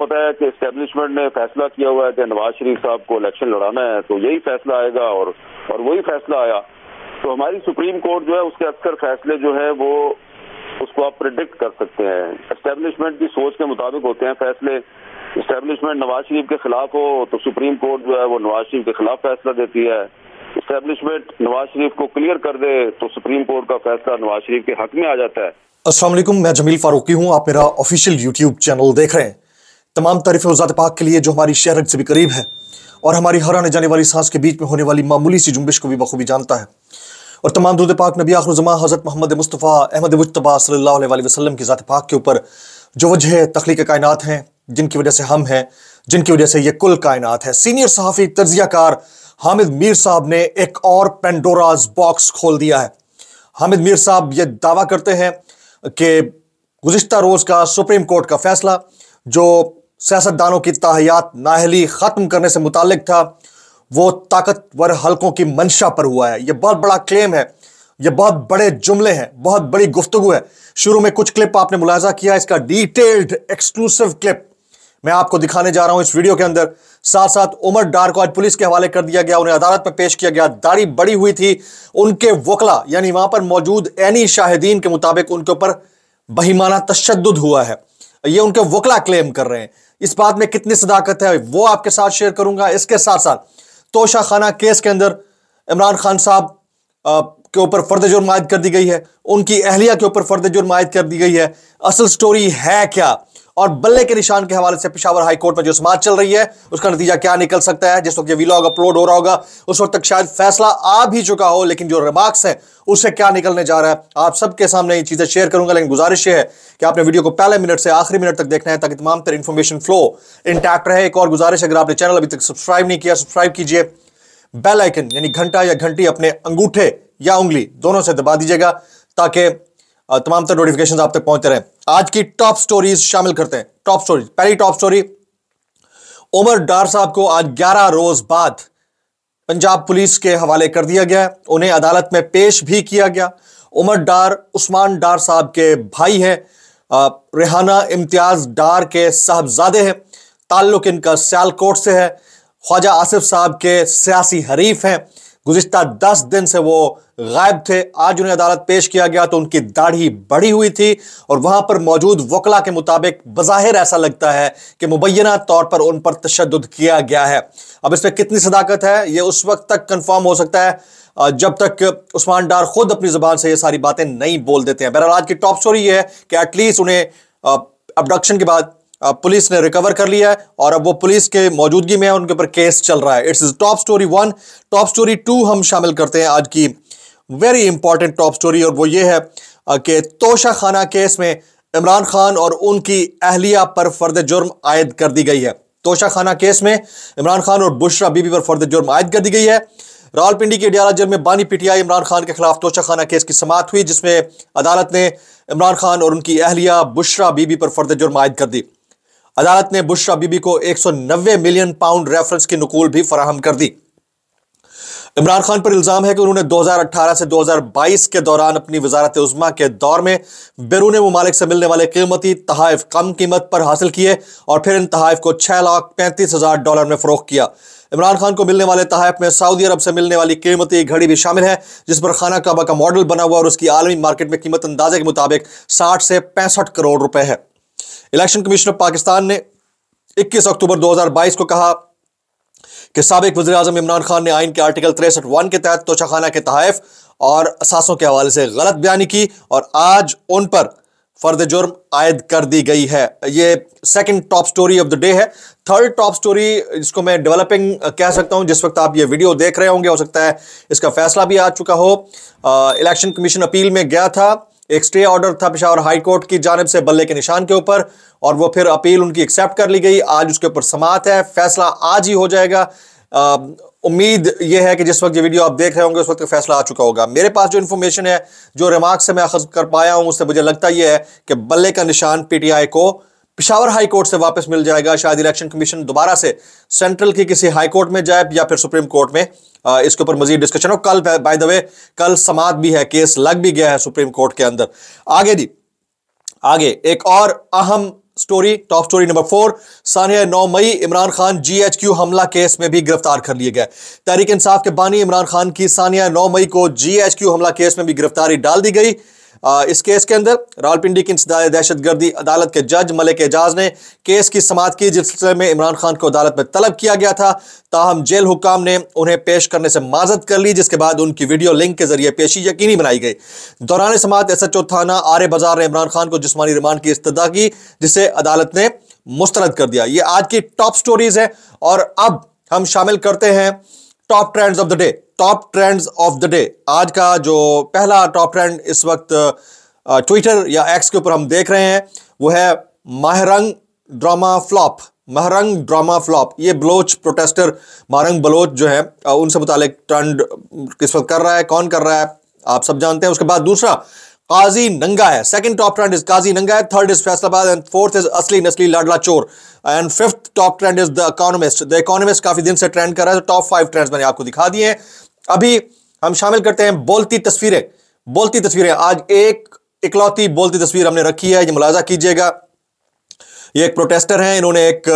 पता है कि स्टैब्लिशमेंट ने फैसला किया हुआ है कि नवाज शरीफ साहब को इलेक्शन लड़ाना है तो यही फैसला आएगा और और वही फैसला आया तो हमारी सुप्रीम कोर्ट जो है उसके अक्सर फैसले जो है वो उसको आप प्रिडिक्ट कर सकते हैं स्टैब्लिशमेंट की सोच के मुताबिक होते हैं फैसले स्टैब्लिशमेंट नवाज शरीफ के खिलाफ हो तो सुप्रीम कोर्ट जो है वो नवाज शरीफ के खिलाफ फैसला देती है स्टैब्लिशमेंट नवाज शरीफ को क्लियर कर दे तो सुप्रीम कोर्ट का फैसला नवाज शरीफ के हक में आ जाता है असलम मैं जमील फारूकी हूँ आप मेरा ऑफिशियल यूट्यूब चैनल देख रहे हैं तमाम तारीफ़ उजात पाक के लिए जो हमारी शहरत से भी करीब है और हमारी हर आने जाने वाली सांस के बीच में होने वाली मामूली सी जुम्बिश को भी बखूबी जानता है और तमाम दूध पाक नबी आखरजमा हज़रत मोहम्मद मुस्तफ़ा अहमद मुशतबा सल्ला वसलम की ज़ात पाक के ऊपर जो वजह तख्लीक कायनत हैं जिनकी वजह से हम हैं जिनकी वजह से ये कुल कायनत है सीनियर सहाफ़ी तजियाकार हामिद मीर साहब ने एक और पेंडोराज बॉक्स खोल दिया है हामिद मीर साहब ये दावा करते हैं कि गुज्तर रोज़ का सुप्रीम कोर्ट का फैसला जो सियासतदानों की ताहियात नाहली ख़त्म करने से मुतक था वो ताकतवर हलकों की मंशा पर हुआ है यह बहुत बड़ा क्लेम है यह बहुत बड़े जुमले हैं बहुत बड़ी गुफ्तु है शुरू में कुछ क्लिप आपने मुलाजा किया इसका डिटेल्ड एक्सक्लूसिव क्लिप मैं आपको दिखाने जा रहा हूं इस वीडियो के अंदर साथ साथ उमर डार को आज पुलिस के हवाले कर दिया गया उन्हें अदालत में पेश किया गया दाढ़ी बड़ी हुई थी उनके वकला यानी वहां पर मौजूद एनी शाहिदीन के मुताबिक उनके ऊपर बहिमाना तशद हुआ है ये उनके वकला क्लेम कर रहे हैं इस बात में कितनी सदाकत है वो आपके साथ शेयर करूंगा इसके साथ साथ तोशा खाना केस के अंदर इमरान खान साहब के ऊपर फर्द जुर्माद कर दी गई है उनकी अहलिया के ऊपर फर्द जुर्मायद कर दी गई है असल स्टोरी है क्या और बल्ले के निशान के हवाले से पिशावर हाई कोर्ट में जो समाज चल रही है उसका नतीजा क्या निकल सकता है जिस वक्त ये वीलॉग अपलोड हो रहा होगा उस वक्त तक शायद फैसला आ भी चुका हो लेकिन जो रिमार्क्स है उससे क्या निकलने जा रहा है आप सबके सामने ये चीज़ें शेयर करूंगा लेकिन गुजारिश ये है कि आपने वीडियो को पहले मिनट से आखिरी मिनट तक देखना है ताकि तमाम तरह इन्फॉर्मेशन फ्लो इंटैक्ट रहे एक और गुजारिश अगर आपने चैनल अभी तक सब्सक्राइब नहीं किया सब्सक्राइब कीजिए बेल आइकन यानी घंटा या घंटी अपने अंगूठे या उंगली दोनों से दबा दीजिएगा ताकि तमाम तर नोटिफिकेशन आप तक पहुंचते रहे आज की टॉप स्टोरीज शामिल करते हैं टॉप स्टोरीज पहली टॉप स्टोरी उमर डार साहब को आज 11 रोज बाद पंजाब पुलिस के हवाले कर दिया गया उन्हें अदालत में पेश भी किया गया उमर डार उस्मान डार साहब के भाई हैं रेहाना इम्तियाज डार के साहबजादे हैं ताल्लुक इनका सियालकोट से है ख्वाजा आसिफ साहब के सियासी हरीफ हैं गुजशत दस दिन से वो गायब थे आज उन्हें अदालत पेश किया गया तो उनकी दाढ़ी बढ़ी हुई थी और वहां पर मौजूद वकला के मुताबिक बज़ाहिर ऐसा लगता है कि मुबैना तौर पर उन पर तशद किया गया है अब इसमें कितनी सदाकत है ये उस वक्त तक कन्फर्म हो सकता है जब तक उस्मान डार खुद अपनी ज़बान से ये सारी बातें नहीं बोल देते हैं बहरहाल आज की टॉप स्टोरी ये है कि एटलीस्ट उन्हें अबडक्शन के बाद पुलिस ने रिकवर कर लिया है और अब वो पुलिस के मौजूदगी में है उनके ऊपर केस चल रहा है it's top story one top story two हम शामिल करते हैं आज की वेरी इंपॉर्टेंट टॉप स्टोरी और वो ये है कि तोशा खाना केस में इमरान खान और उनकी अहलिया पर फर्द जुर्म आयद कर दी गई है तोशा खाना केस में इमरान खान और बुशरा बीबी पर फर्द जुर्म आयद कर दी गई है रावलपिंडी के डियाला जेल में बानी पीटीआई इमरान खान के खिलाफ तोशाखाना केस की समात हुई जिसमें अदालत ने इमरान खान और उनकी अहलिया बुशरा बीबी पर फर्द जुर्म आयद कर दी अदालत ने बुशरा बीबी को 190 मिलियन पाउंड रेफरेंस की नकूल भी फराहम कर दी इमरान खान पर इल्ज़ाम है कि उन्होंने 2018 से 2022 के दौरान अपनी वजारत उजमा के दौर में बैरून ममालिक से मिलने वाले कीमती तहाइफ कम कीमत पर हासिल किए और फिर इन तहाइफ को छह लाख पैंतीस हज़ार डॉलर में फ़रोख किया इमरान खान को मिलने वाले तहफ में सऊदी अरब से मिलने वाली कीमती घड़ी भी शामिल है जिस पर खाना काबा का मॉडल बना हुआ और उसकी आलमी मार्केट में कीमत अंदाजे के मुताबिक साठ से पैंसठ करोड़ रुपए है इलेक्शन कमीशन ऑफ पाकिस्तान ने 21 अक्टूबर 2022 को कहा कि सबक वजी अजम इमरान खान ने आइन के आर्टिकल तिरसठ वन के तहत तोशाखाना के तहफ़ और असासों के हवाले से गलत बयानी की और आज उन पर फर्द जुर्म आयद कर दी गई है ये second top story of the day है थर्ड टॉप स्टोरी जिसको मैं डेवलपिंग कह सकता हूं जिस वक्त आप ये वीडियो देख रहे होंगे हो सकता है इसका फैसला भी आ चुका हो इलेक्शन कमीशन अपील में गया था एक स्टे ऑर्डर था पिशावर हाईकोर्ट की जानब से बल्ले के निशान के ऊपर और वो फिर अपील उनकी एक्सेप्ट कर ली गई आज उसके ऊपर समात है फैसला आज ही हो जाएगा उम्मीद यह है कि जिस वक्त ये वीडियो आप देख रहे होंगे उस वक्त फैसला आ चुका होगा मेरे पास जो इन्फॉर्मेशन है जो रिमार्क से मैं अखज कर पाया हूँ उससे मुझे लगता यह है कि बल्ले का निशान पीटीआई को पिशावर हाई कोर्ट से वापस मिल जाएगा शायद इलेक्शन कमीशन दोबारा से सेंट्रल की किसी हाई कोर्ट में जाए या फिर सुप्रीम कोर्ट में इसके ऊपर मजीद डिस्कशन हो कल बाय द वे कल समाध भी है केस लग भी गया है सुप्रीम कोर्ट के अंदर आगे जी आगे एक और अहम story top story number four सानिया नौ मई इमरान खान जीएचक्यू हमला केस में भी गिरफ्तार कर लिए गए तहरीक इंसाफ के बानी इमरान खान की सानिया नौ मई को जीएचक्यू हमला केस में भी गिरफ्तारी डाल दी गई इस केस के अंदर रावलपिंडी की दहशत गर्दी अदालत के जज मलिक एजाज ने केस की समाप्त की जिस सिलसिले में इमरान खान को अदालत में तलब किया गया था ताहम जेल हुकाम ने उन्हें पेश करने से माजत कर ली जिसके बाद उनकी वीडियो लिंक के जरिए पेशी यकीनी बनाई गई दौरान समात एस एच ओ थाना आर्य बाजार ने इमरान खान को जिसमानी रिमांड की इस्तः की जिसे अदालत ने मुस्तरद कर दिया ये आज की टॉप स्टोरीज है और अब हम शामिल करते हैं top trends of the day top trends of the day आज का जो पहला टॉप ट्रेंड इस वक्त ट्विटर या एक्स के ऊपर हम देख रहे हैं वो है Mahrang drama flop Mahrang drama flop ये बलोच प्रोटेस्टर महरंग बलोच जो है उनसे मुतालिक ट्रेंड किस वक्त कर रहा है कौन कर रहा है आप सब जानते हैं उसके बाद दूसरा काजी नंगा है सेकंड टॉप ट्रेंड इज काजी नंगा है third is Faisalabad and fourth is असली नस्ली लाडला चोर and fifth top trend is the Economist the Economist काफी दिन से ट्रेंड कर रहा है तो टॉप फाइव ट्रेंड मैंने आपको दिखा दिए हैं अभी हम शामिल करते हैं बोलती तस्वीरें बोलती तस्वीरें आज एक इकलौती बोलती तस्वीर हमने रखी है ये मुलाजा कीजिएगा ये एक प्रोटेस्टर है इन्होंने एक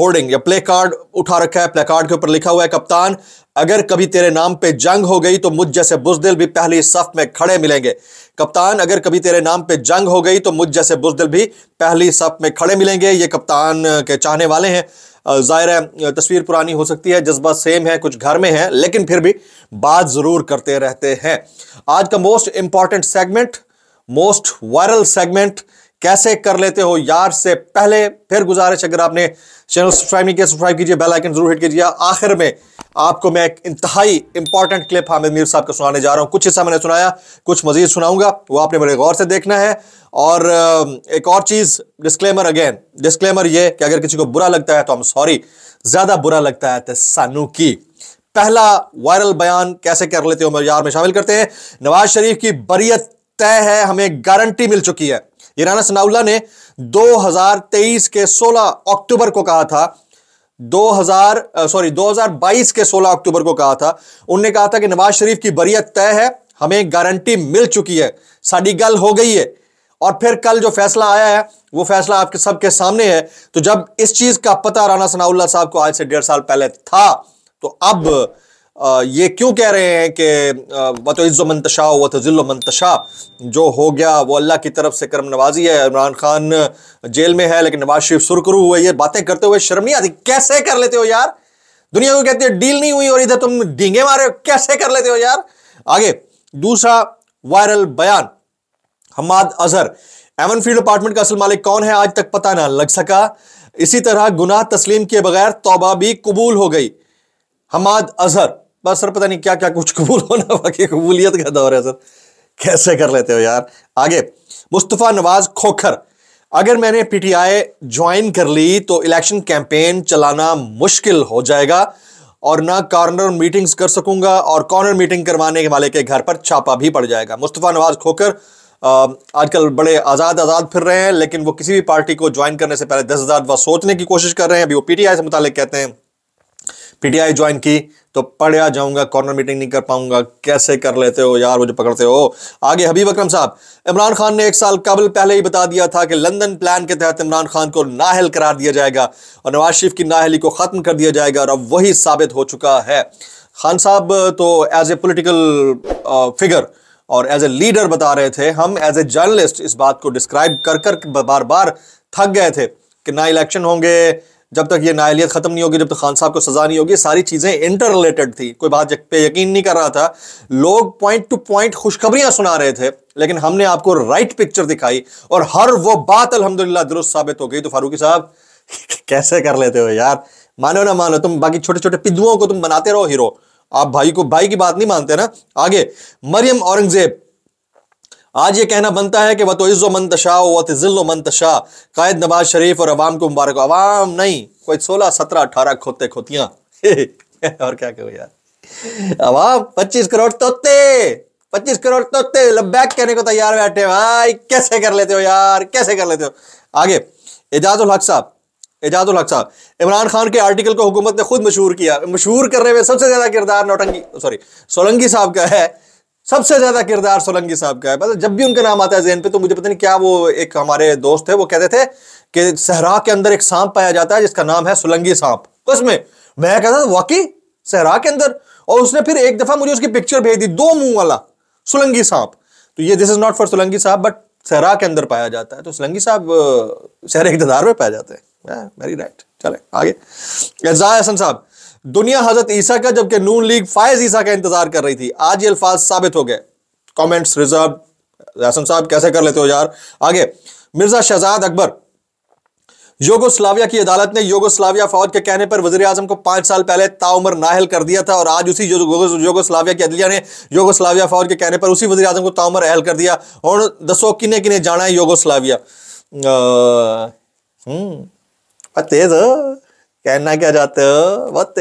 होर्डिंग या प्ले कार्ड उठा रखा है प्ले कार्ड के ऊपर लिखा हुआ है कप्तान अगर कभी तेरे नाम पे जंग हो गई तो मुझ जैसे बुजदिल भी पहली सफ में खड़े मिलेंगे कप्तान अगर कभी तेरे नाम पे जंग हो गई तो मुझ जैसे बुजदिल भी पहली सफ में खड़े मिलेंगे ये कप्तान के चाहने वाले हैं ज़ाहिर है तस्वीर पुरानी हो सकती है जज्बा सेम है कुछ घर में है लेकिन फिर भी बात ज़रूर करते रहते हैं आज का most important segment most viral segment कैसे कर लेते हो यार से पहले फिर गुजारिश अगर आपने चैनल सब्सक्राइब नहीं किया सब्सक्राइब कीजिए बेल आइकन जरूर हिट कीजिए आखिर में आपको मैं एक इंतहाई इंपॉर्टेंट क्लिप हामिद मीर साहब का सुनाने जा रहा हूं कुछ हिस्सा मैंने सुनाया कुछ मजीद सुनाऊंगा वो आपने बड़े गौर से देखना है और एक और चीज़ डिस्क्लेमर अगेन डिस्क्लेमर ये कि अगर किसी को बुरा लगता है तो हम सॉरी ज़्यादा बुरा लगता है तो सानू की पहला वायरल बयान कैसे कर लेते हो यार में शामिल करते हैं नवाज शरीफ की बरियत तय है हमें गारंटी मिल चुकी है ये राना सनाउल्ला ने 2023 के 16 अक्टूबर को कहा था 2000 सॉरी 2022 के 16 अक्टूबर को कहा था उनने कहा था कि नवाज शरीफ की बरियत तय है हमें गारंटी मिल चुकी है साड़ी गल हो गई है और फिर कल जो फैसला आया है वो फैसला आपके सबके सामने है तो जब इस चीज का पता राना सनाउल्ला साहब को आज से डेढ़ साल पहले था तो अब ये क्यों कह रहे हैं कि तो इज़्ज़ो मंतशा वत ज़िल्लो मंतशा जो हो गया वो अल्लाह की तरफ से करम नवाजी है इमरान खान जेल में है लेकिन नवाज शरीफ सुरकरू हुए ये बातें करते हुए शर्म नहीं आती कैसे कर लेते हो यार दुनिया को कहते हो डील नहीं हुई और इधर तुम डींगे मारे हो कैसे कर लेते हो यार आगे दूसरा वायरल बयान Hamad Azhar Avenfield apartment का असल मालिक कौन है आज तक पता ना लग सका इसी तरह गुनाह तस्लीम के बगैर तोबा भी कबूल हो गई हमाद अजहर बस सर पता नहीं क्या क्या कुछ कबूल होना बाकी कबूलियत का दौर है सर कैसे कर लेते हो यार आगे मुस्तफ़ा नवाज खोखर अगर मैंने पीटीआई ज्वाइन कर ली तो इलेक्शन कैंपेन चलाना मुश्किल हो जाएगा और ना कॉर्नर मीटिंग्स कर सकूंगा और कॉर्नर मीटिंग करवाने वाले के घर पर छापा भी पड़ जाएगा मुस्तफ़ा नवाज खोखर आजकल बड़े आज़ाद आज़ाद फिर रहे हैं लेकिन वो किसी भी पार्टी को ज्वाइन करने से पहले दस हज़ार सोचने की कोशिश कर रहे हैं अभी वो पी से मुतल कहते हैं पी ज्वाइन की तो पढ़ आ जाऊंगा कॉर्नर मीटिंग नहीं कर पाऊंगा कैसे कर लेते हो यार मुझे पकड़ते हो आगे हबीब अक्रम साहब इमरान खान ने एक साल कबल पहले ही बता दिया था कि लंदन प्लान के तहत इमरान खान को नाहल करार दिया जाएगा और नवाज शरीफ की नाहली को ख़त्म कर दिया जाएगा और अब वही साबित हो चुका है खान साहब तो एज ए पोलिटिकल फिगर और एज ए लीडर बता रहे थे हम एज ए जर्नलिस्ट इस बात को डिस्क्राइब कर कर बार बार थक गए थे कि ना इलेक्शन होंगे जब तक ये नायलियत ख़त्म नहीं होगी जब तक खान साहब को सज़ा नहीं होगी सारी चीज़ें इंटर रिलेटेड थी कोई बात पे यकीन नहीं कर रहा था लोग पॉइंट टू पॉइंट खुशखबरियां सुना रहे थे लेकिन हमने आपको राइट पिक्चर दिखाई और हर वो बात अलहमदुल्ला दुरुस्त साबित हो गई तो फारूकी साहब कैसे कर लेते हो यार मानो ना मानो तुम बाकी छोटे छोटे पिदुओं को तुम बनाते रहो हीरो आप भाई को भाई की बात नहीं मानते ना आगे मरियम औरंगजेब आज ये कहना बनता है कि वह तो इज़्ज़ो मंतशा व जिल्लो मंतशा कायद नवाज शरीफ और अवाम को मुबारक अवाम नहीं कोई सोलह सत्रह अठारह खोते खोतियाँ और क्या कहो यार अवाम पच्चीस करोड़ तोते पच्चीस करोड़ तोते लबैक कहने को तैयार बैठे भाई कैसे कर लेते हो यार कैसे कर लेते हो आगे एजाजुल हक साहब एजाजुल हक साहब इमरान खान के आर्टिकल को हुकूमत ने खुद मशहूर किया मशहूर करने में सबसे ज़्यादा किरदार नौटंगी सॉरी सोलंगी साहब का है सबसे ज्यादा किरदार सोलंकी साहब का है मतलब जब भी उनका नाम आता है जहन पे तो मुझे पता नहीं क्या वो एक हमारे दोस्त है वो कहते थे कि सहरा के अंदर एक सांप पाया जाता है जिसका नाम है सोलंगी सांप तो उसमें मैं कहता था वाकई सहरा के अंदर और उसने फिर एक दफा मुझे उसकी पिक्चर भेज दी दो मुंह वाला सुलंगी सांप तो ये दिस इज नॉट फॉर सुलंगी साहब बट सहरा के अंदर पाया जाता है तो सुलंगी साहब शहर इकतदार में पाए जाते हैं वेरी राइट चले आगे एजाज हसन साहब दुनिया हजरत ईसा का जबकि नून लीग फायज ईसा का इंतजार कर रही थी आज ये अल्फाज साबित हो गए कमेंट्स रिजर्व रसन साहब कैसे कर लेते हो यार आगे मिर्जा शहजाद अकबर योगोस्लाविया की अदालत ने योगोस्लाविया फौज के कहने पर वजी अजम को पांच साल पहले ताउमर नाहल कर दिया था और आज उसी योगोस्लाविया की अदलिया ने योगोस्लाविया फौज के कहने पर उसी वजी अजम को ताउमर अहल कर दिया और दसो किने किने जाना है योगोस्लाविया हम्म, तेज कहना क्या चाहते हो बहुत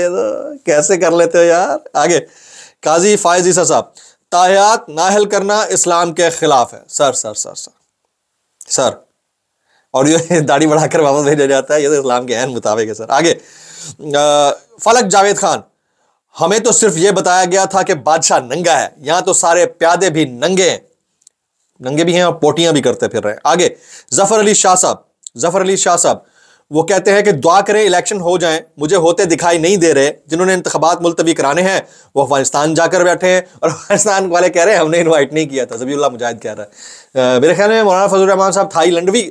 कैसे कर लेते हो यार आगे काजी फायज ईसा साहब ताहयात नाहल करना इस्लाम के खिलाफ है sir sir sir sir sir और ये दाढ़ी बढ़ाकर वापस भेजा जाता है ये तो इस्लाम के अहम मुताबिक है सर आगे आ, फलक जावेद खान हमें तो सिर्फ ये बताया गया था कि बादशाह नंगा है यहाँ तो सारे प्यादे भी नंगे हैं नंगे भी हैं और पोटियां भी करते फिर रहे हैं आगे जफर अली शाह साहब जफर अली शाह साहब वो कहते हैं कि दुआ करें इलेक्शन हो जाएं मुझे होते दिखाई नहीं दे रहे जिन्होंने इंतबात मुलतवी कराने हैं वो अफगानिस्तान जाकर बैठे हैं और अफगानिस्तान वाले कह रहे हैं हमने इन्वाइट नहीं किया था जबील्ला मुजाहिद कह रहा है मेरे ख्याल में मौलाना फजल रहमान साहब थाईलैंडवी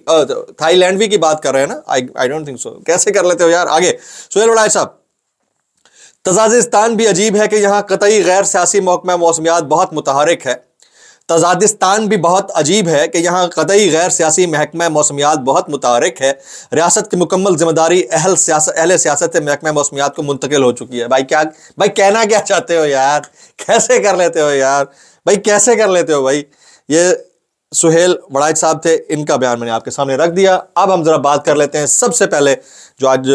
थाईलैंडवी की बात कर रहे हैं ना आई आई डोंट थिंक सो कैसे कर लेते हो यार आगे सुहेल उड़ाई साहब तजाजिस्तान भी अजीब है कि यहाँ कतई गैर सियासी महकमा मौसमियात बहुत मुतहरक है तजादिस्तान भी बहुत अजीब है कि यहाँ कतई गैर सियासी महकमा मौसमियात बहुत मुतारक है रियासत की मुकम्मल जिम्मेदारी अहल सियासत अहल सियासत महकमा मौसमियात को मुंतकिल हो चुकी है भाई क्या भाई कहना क्या चाहते हो यार कैसे कर लेते हो यार भाई कैसे कर लेते हो भाई ये सुहेल वड़ाइज साहब थे इनका बयान मैंने आपके सामने रख दिया अब हम ज़रा बात कर लेते हैं सबसे पहले जो आज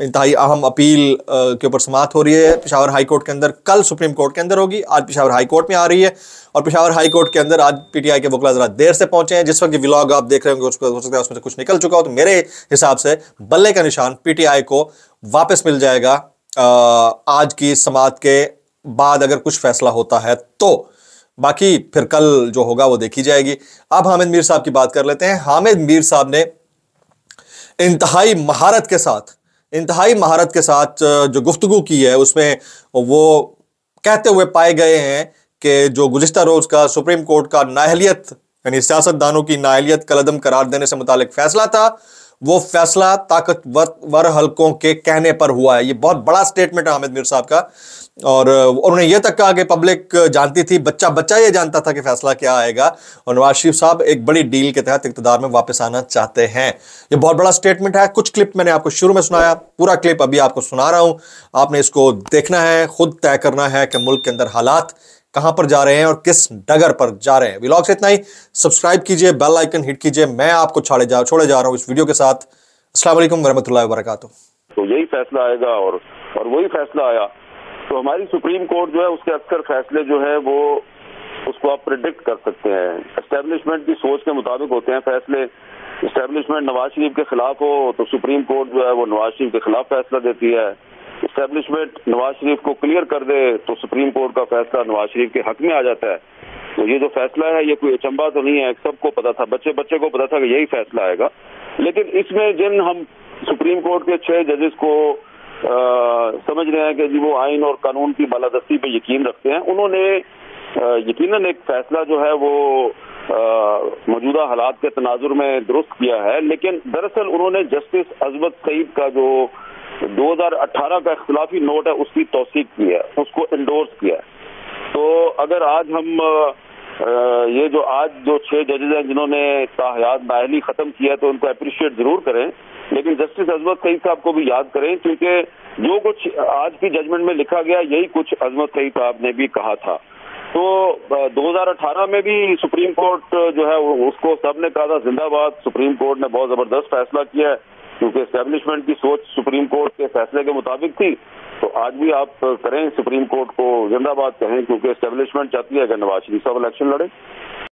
इंतहाई अहम अपील के ऊपर समाप्त हो रही है पिशावर हाई कोर्ट के अंदर कल सुप्रीम कोर्ट के अंदर होगी आज पिशावर हाई कोर्ट में आ रही है और पिशावर हाई कोर्ट के अंदर आज पीटीआई के वकला ज़रा देर से पहुंचे हैं जिस वक्त ये व्लॉग आप देख रहे होंगे उसको हो सकता है उसमें से कुछ निकल चुका हो तो मेरे हिसाब से बल्ले का निशान पीटीआई को वापस मिल जाएगा आज की समात के बाद अगर कुछ फैसला होता है तो बाकी फिर कल जो होगा वो देखी जाएगी अब हामिद मीर साहब की बात कर लेते हैं हामिद मीर साहब ने इंतहाई महारत के साथ इंतहाई महारत के साथ जो गुफ्तु की है उसमें वो कहते हुए पाए गए हैं कि जो गुज्त रोज़ का सुप्रीम कोर्ट का नाहलीत यानी सियासतदानों की नाहलीत कलदम करार देने से मुतल फैसला था वो फैसला ताकतवर वर हलकों के कहने पर हुआ है ये बहुत बड़ा स्टेटमेंट है हामिद मीर साहब का और उन्होंने ये तक कहा कि पब्लिक जानती थी बच्चा बच्चा ये जानता था कि फैसला क्या आएगा और नवाज शरीफ साहब एक बड़ी डील के तहत इकतदार में वापस आना चाहते हैं ये बहुत बड़ा स्टेटमेंट है कुछ क्लिप मैंने आपको शुरू में सुनाया पूरा क्लिप अभी आपको सुना रहा हूँ आपने इसको देखना है खुद तय करना है कि मुल्क के अंदर हालात कहां पर जा रहे हैं और किस डगर पर जा रहे हैं ब्लॉग से इतना ही सब्सक्राइब कीजिए बेल आइकन हिट कीजिए मैं आपको छोड़े जा छोड़े जा रहा हूँ इस वीडियो के साथ असलम वरहमल वरक तो यही फैसला आएगा और और वही फैसला आया तो हमारी सुप्रीम कोर्ट जो है उसके अक्सर फैसले जो है वो उसको आप प्रिडिक्ट कर सकते हैं एस्टेब्लिशमेंट की सोच के मुताबिक होते हैं फैसले स्टैब्लिशमेंट नवाज शरीफ के खिलाफ हो तो सुप्रीम कोर्ट जो है वो नवाज शरीफ के खिलाफ फैसला देती है स्टैब्लिशमेंट नवाज शरीफ को क्लियर कर दे तो सुप्रीम कोर्ट का फैसला नवाज शरीफ के हक में आ जाता है तो ये जो फैसला है ये कोई अचंबा तो नहीं है सबको पता था बच्चे बच्चे को पता था कि यही फैसला आएगा लेकिन इसमें जिन हम सुप्रीम कोर्ट के छह जजेस को आ, समझ रहे हैं कि जी वो आइन और कानून की बालादस्ती पे यकीन रखते हैं उन्होंने यकीनन एक फैसला जो है वो मौजूदा हालात के तनाजुर में दुरुस्त किया है लेकिन दरअसल उन्होंने जस्टिस अजमत सईद का जो 2018 का इख्तलाफी नोट है उसकी तोसीक की है उसको इंडोर्स किया है तो अगर आज हम आ, ये जो आज जो छह जजेज हैं जिन्होंने ताहयात नाहली खत्म किया तो उनको अप्रिशिएट जरूर करें लेकिन जस्टिस अजमत सईद साहब को भी याद करें क्योंकि जो कुछ आज की जजमेंट में लिखा गया यही कुछ अजमत सईद साहब ने भी कहा था तो 2018 में भी सुप्रीम कोर्ट जो है उसको सब ने कहा था जिंदाबाद सुप्रीम कोर्ट ने बहुत जबरदस्त फैसला किया है क्योंकि स्टैब्लिशमेंट की सोच सुप्रीम कोर्ट के फैसले के मुताबिक थी तो आज भी आप करें सुप्रीम कोर्ट को जिंदाबाद कहें क्योंकि स्टैब्लिशमेंट चाहती है कि नवाज शरीफ साहब इलेक्शन लड़े